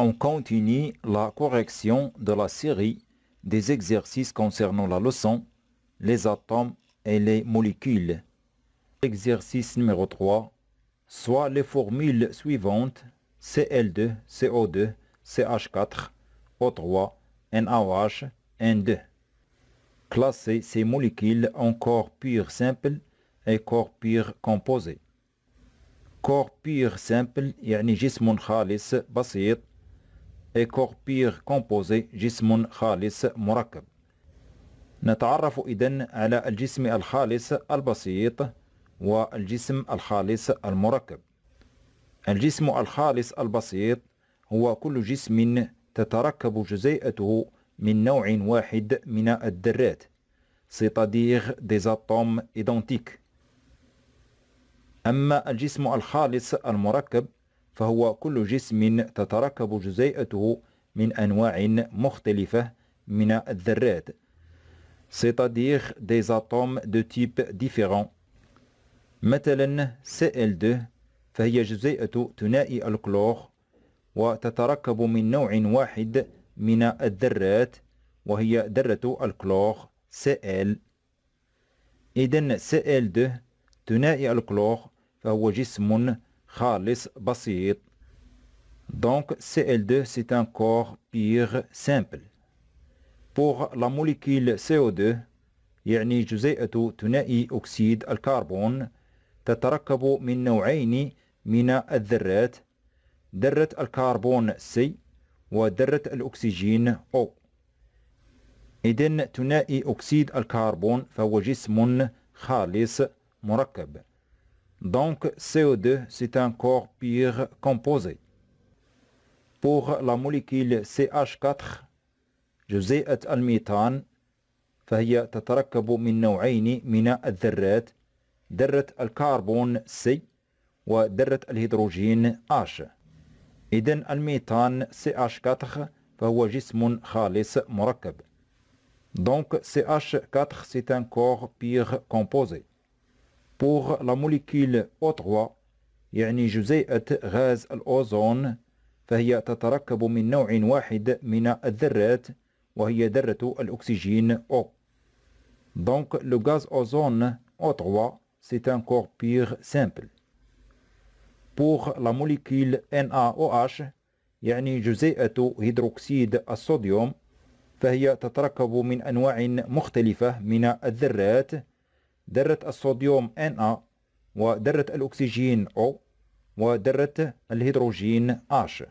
On continue la correction de la série des exercices concernant la leçon, les atomes et les molécules. Exercice numéro 3. Soit les formules suivantes Cl2, CO2, CH4, O3, NaOH, N2. Classer ces molécules en corps pur simple et corps pur composé. corps pur simple يعني جسم خالص بسيط et corps pire جسم خالص مركب نتعرف إذن على الجسم الخالص البسيط والجسم الخالص المركب الجسم الخالص البسيط هو كل جسم تتركب جزيئته من نوع واحد من الذرات cest ديزاتوم ايدونتيك أما الجسم الخالص المركب فهو كل جسم تتركب جزيئته من أنواع مختلفة من الذرات c'est-à-dire des atomes de type différent مثلا Cl2 فهي جزيئة ثنائي الكلور وتتركب من نوع واحد من الذرات وهي ذرة الكلور Cl إذا Cl2 ثنائي الكلور فهو جسم خالص بسيط Donc Cl2 c'est un corps سامبل simple. Pour la molécule CO2 يعني جزيئة ثنائي أكسيد الكربون تتركب من نوعين من الذرات ذرة الكربون C وذرة الأكسجين O. إذن ثنائي أكسيد الكربون فهو جسم خالص مركب. Donc CO2, c'est un corps pire composé. Pour la molécule CH4, جزيئة الميثان فهي تتركب من نوعين من الذرات ذرة الكربون C وذرة الهيدروجين H إذن الميثان CH4 فهو جسم خالص مركب Donc CH4 c'est un corps pire composé. pour la molécule O3 يعني جزيئة غاز الأوزون فهي تتركب من نوع واحد من الذرات وهي ذرة الأكسجين O. Donc le gaz ozone O3 c'est un corps pur simple. Pour la molécule NaOH يعني جزيئة هيدروكسيد الصوديوم فهي تتركب من أنواع مختلفة من الذرات ذرة الصوديوم Na وذرة الأكسجين O وذرة الهيدروجين H.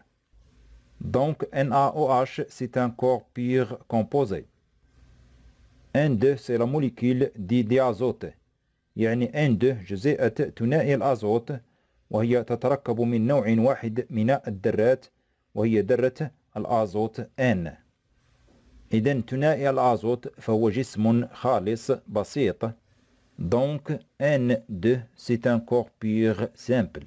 Donc NaOH, c'est un corps pur composé. N2 c'est la molécule ديازوت يعني N2 جزيئة ثنائي الأزوت وهي تتركب من نوع واحد من الذرات وهي ذرة الأزوت N إذا ثنائي الأزوت فهو جسم خالص بسيط Donc, N2, c'est un corps pur simple.